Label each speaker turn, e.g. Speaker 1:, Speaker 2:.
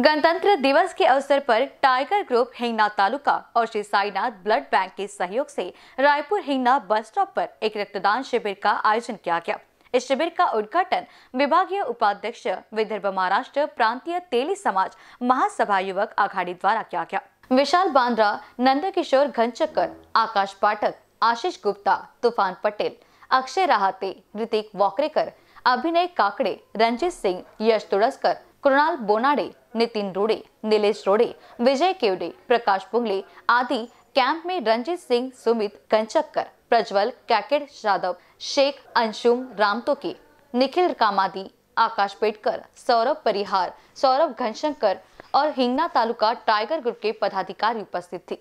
Speaker 1: गणतंत्र दिवस के अवसर पर टाइगर ग्रुप हिंगना तालुका और श्री साईनाथ ब्लड बैंक के सहयोग से रायपुर हिंगना बस स्टॉप पर एक रक्तदान शिविर का आयोजन किया गया इस शिविर का उद्घाटन विभागीय उपाध्यक्ष विदर्भ महाराष्ट्र प्रांतीय तेली समाज महासभा युवक आघाड़ी द्वारा किया गया विशाल बांद्रा नंदकिशोर घनचक्कर आकाश पाठक आशीष गुप्ता तूफान पटेल अक्षय राहते ऋतिक वॉकरेकर अभिनय काकड़े रंजीत सिंह यश तुड़स्कर कृणाल बोनाडे नितिन रोड़े नीलेष रोड़े विजय केवडे प्रकाश पुंगले आदि कैंप में रंजीत सिंह सुमित कंचक्कर प्रज्वल कैकेट यादव शेख अंशुम रामतोके निखिल कामादी आकाश पेटकर सौरभ परिहार सौरभ घनशंकर और हिंगना तालुका टाइगर ग्रुप के पदाधिकारी उपस्थित थे